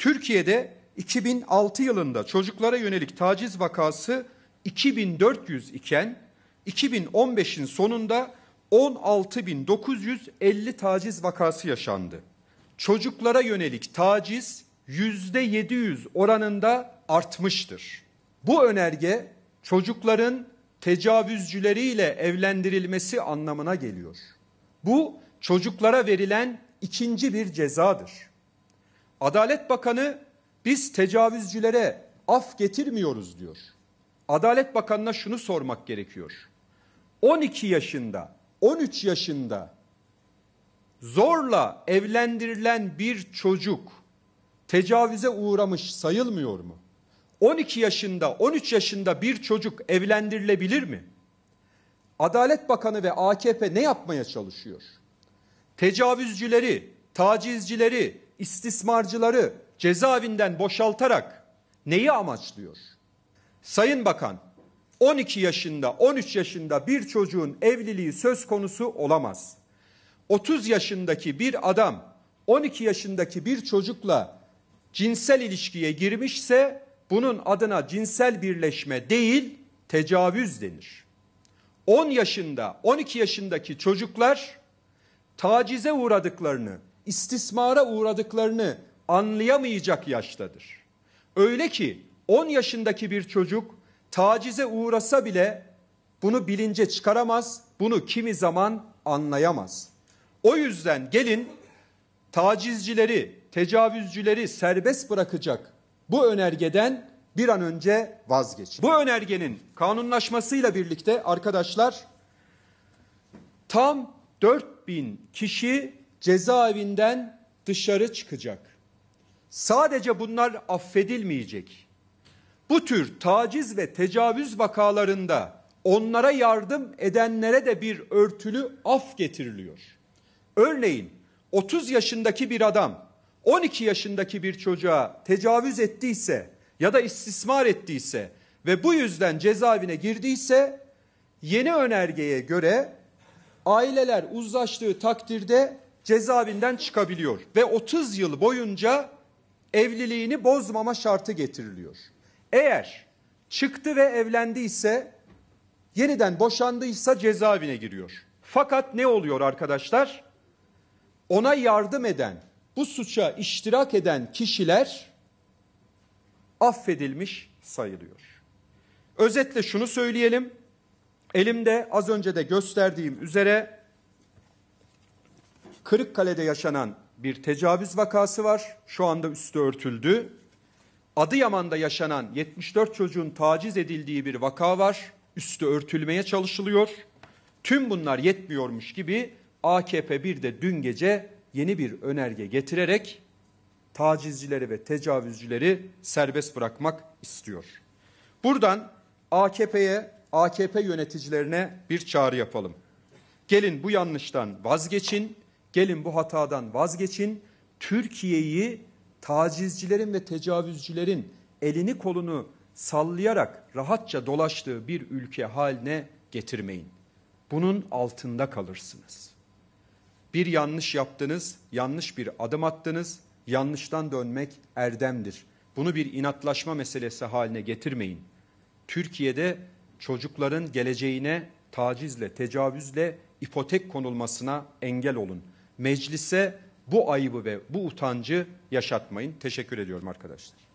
Türkiye'de 2006 yılında çocuklara yönelik taciz vakası 2400 iken 2015'in sonunda 16.950 taciz vakası yaşandı. Çocuklara yönelik taciz %700 oranında artmıştır. Bu önerge çocukların tecavüzcüleriyle evlendirilmesi anlamına geliyor. Bu çocuklara verilen ikinci bir cezadır. Adalet Bakanı biz tecavüzcülere af getirmiyoruz diyor. Adalet Bakanı'na şunu sormak gerekiyor. 12 yaşında, 13 yaşında zorla evlendirilen bir çocuk tecavüze uğramış sayılmıyor mu? 12 yaşında, 13 yaşında bir çocuk evlendirilebilir mi? Adalet Bakanı ve AKP ne yapmaya çalışıyor? Tecavüzcüleri, tacizcileri, istismarcıları cezaevinden boşaltarak neyi amaçlıyor? Sayın Bakan 12 yaşında 13 yaşında bir çocuğun evliliği söz konusu olamaz. 30 yaşındaki bir adam 12 yaşındaki bir çocukla cinsel ilişkiye girmişse bunun adına cinsel birleşme değil tecavüz denir. 10 yaşında 12 yaşındaki çocuklar tacize uğradıklarını istismara uğradıklarını anlayamayacak yaştadır. Öyle ki 10 yaşındaki bir çocuk tacize uğrasa bile bunu bilince çıkaramaz, bunu kimi zaman anlayamaz. O yüzden gelin tacizcileri, tecavüzcüleri serbest bırakacak bu önergeden bir an önce vazgeçin. Bu önergenin kanunlaşmasıyla birlikte arkadaşlar tam 4000 kişi cezaevinden dışarı çıkacak. Sadece bunlar affedilmeyecek. Bu tür taciz ve tecavüz vakalarında onlara yardım edenlere de bir örtülü af getiriliyor. Örneğin 30 yaşındaki bir adam 12 yaşındaki bir çocuğa tecavüz ettiyse ya da istismar ettiyse ve bu yüzden cezaevine girdiyse yeni önergeye göre aileler uzlaştığı takdirde cezaevinden çıkabiliyor ve 30 yıl boyunca evliliğini bozmama şartı getiriliyor. Eğer çıktı ve evlendi ise yeniden boşandıysa cezaevine giriyor. Fakat ne oluyor arkadaşlar? Ona yardım eden, bu suça iştirak eden kişiler affedilmiş sayılıyor. Özetle şunu söyleyelim. Elimde az önce de gösterdiğim üzere Kırıkkale'de yaşanan bir tecavüz vakası var. Şu anda üstü örtüldü. Adıyaman'da yaşanan 74 çocuğun taciz edildiği bir vaka var. Üstü örtülmeye çalışılıyor. Tüm bunlar yetmiyormuş gibi AKP bir de dün gece yeni bir önerge getirerek tacizcileri ve tecavüzcüleri serbest bırakmak istiyor. Buradan AKP'ye, AKP yöneticilerine bir çağrı yapalım. Gelin bu yanlıştan vazgeçin. Gelin bu hatadan vazgeçin. Türkiye'yi tacizcilerin ve tecavüzcülerin elini kolunu sallayarak rahatça dolaştığı bir ülke haline getirmeyin. Bunun altında kalırsınız. Bir yanlış yaptınız, yanlış bir adım attınız, yanlıştan dönmek erdemdir. Bunu bir inatlaşma meselesi haline getirmeyin. Türkiye'de çocukların geleceğine tacizle, tecavüzle ipotek konulmasına engel olun meclise bu ayıbı ve bu utancı yaşatmayın. Teşekkür ediyorum arkadaşlar.